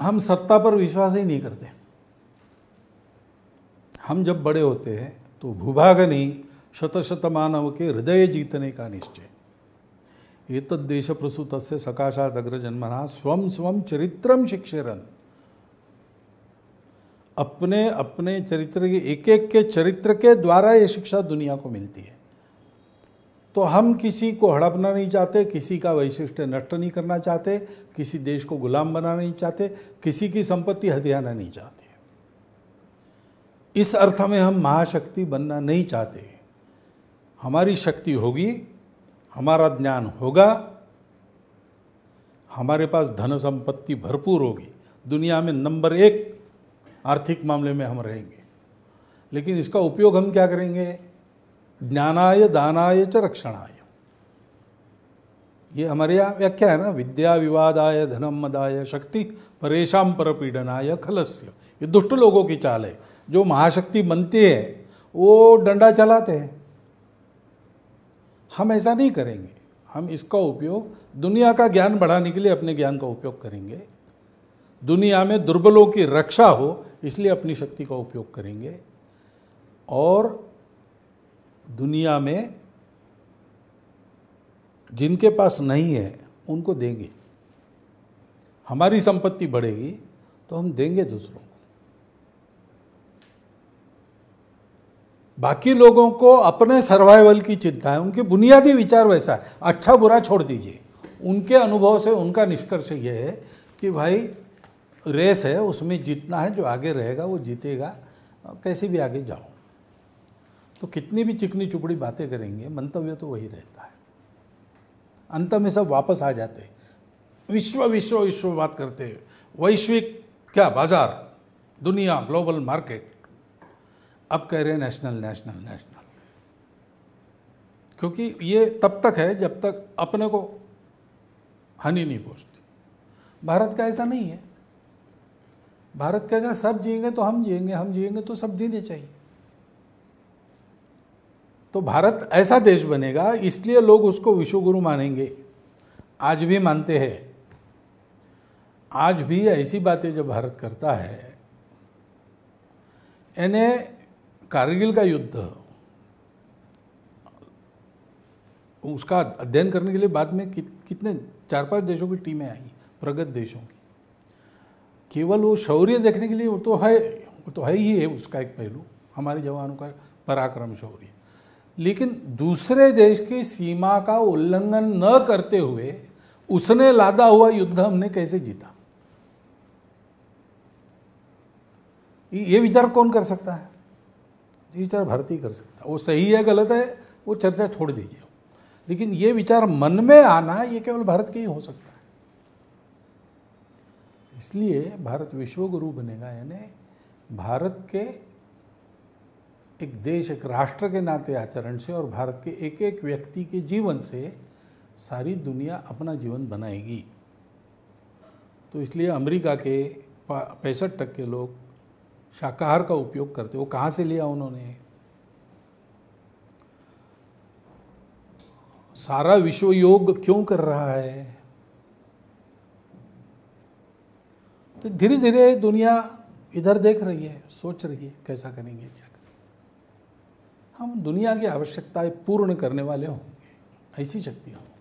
हम सत्ता पर विश्वास ही नहीं करते हम जब बड़े होते हैं तो भूभाग नहीं शतशत मानव के हृदय जीतने का निश्चय एक तदेश तो प्रसूत से सकाशात अग्रजन्मना स्व स्व चरित्रम शिक्षरन अपने अपने चरित्र के एक एक के चरित्र के द्वारा ये शिक्षा दुनिया को मिलती है तो हम किसी को हड़पना नहीं चाहते किसी का वैशिष्ट नष्ट नहीं करना चाहते किसी देश को गुलाम बनाना नहीं चाहते किसी की संपत्ति हथियाना नहीं चाहते इस अर्थ में हम महाशक्ति बनना नहीं चाहते हमारी शक्ति होगी हमारा ज्ञान होगा हमारे पास धन संपत्ति भरपूर होगी दुनिया में नंबर एक आर्थिक मामले में हम रहेंगे लेकिन इसका उपयोग हम क्या करेंगे ज्ञानाय दानाय च रक्षणाय ये हमारे यहाँ व्याख्या है ना विद्या विवादाय धनम मदाय शक्ति परेशान परपीडनाय खलस्य ये दुष्ट लोगों की चाल है जो महाशक्ति बनती है वो डंडा चलाते हैं हम ऐसा नहीं करेंगे हम इसका उपयोग दुनिया का ज्ञान बढ़ाने के लिए अपने ज्ञान का उपयोग करेंगे दुनिया में दुर्बलों की रक्षा हो इसलिए अपनी शक्ति का उपयोग करेंगे और दुनिया में जिनके पास नहीं है उनको देंगे हमारी संपत्ति बढ़ेगी तो हम देंगे दूसरों को बाकी लोगों को अपने सर्वाइवल की चिंता है उनके बुनियादी विचार वैसा है अच्छा बुरा छोड़ दीजिए उनके अनुभव से उनका निष्कर्ष यह है कि भाई रेस है उसमें जीतना है जो आगे रहेगा वो जीतेगा कैसे भी आगे जाओ तो कितनी भी चिकनी चुपड़ी बातें करेंगे मंतव्य तो वही रहता है अंत में सब वापस आ जाते विश्व विश्व विश्व बात करते वैश्विक क्या बाजार दुनिया ग्लोबल मार्केट अब कह रहे हैं नेशनल नेशनल नेशनल क्योंकि ये तब तक है जब तक अपने को हानि नहीं पहुंचती भारत का ऐसा नहीं है भारत का ऐसा सब जिएंगे तो हम जिएंगे हम जिएंगे तो सब जीने चाहिए तो भारत ऐसा देश बनेगा इसलिए लोग उसको विश्वगुरु मानेंगे आज भी मानते हैं आज भी ऐसी बातें जब भारत करता है यानी कारगिल का युद्ध उसका अध्ययन करने के लिए बाद में कि, कितने चार पांच देशों की टीमें आई प्रगत देशों की केवल वो शौर्य देखने के लिए वो तो है वो तो है ही है उसका एक पहलू हमारे जवानों का पराक्रम शौर्य लेकिन दूसरे देश की सीमा का उल्लंघन न करते हुए उसने लादा हुआ युद्ध हमने कैसे जीता ये विचार कौन कर सकता है ये विचार भारतीय कर सकता है वो सही है गलत है वो चर्चा छोड़ दीजिए लेकिन ये विचार मन में आना ये केवल भारत के ही हो सकता है इसलिए भारत विश्वगुरु बनेगा यानी भारत के एक देश एक राष्ट्र के नाते आचरण से और भारत के एक एक व्यक्ति के जीवन से सारी दुनिया अपना जीवन बनाएगी तो इसलिए अमेरिका के पैंसठ टक्के लोग शाकाहार का उपयोग करते वो कहाँ से लिया उन्होंने सारा विश्व योग क्यों कर रहा है तो धीरे धीरे दुनिया इधर देख रही है सोच रही है कैसा करेंगे क्या हम दुनिया की आवश्यकताएं पूर्ण करने वाले होंगे ऐसी शक्ति होंगी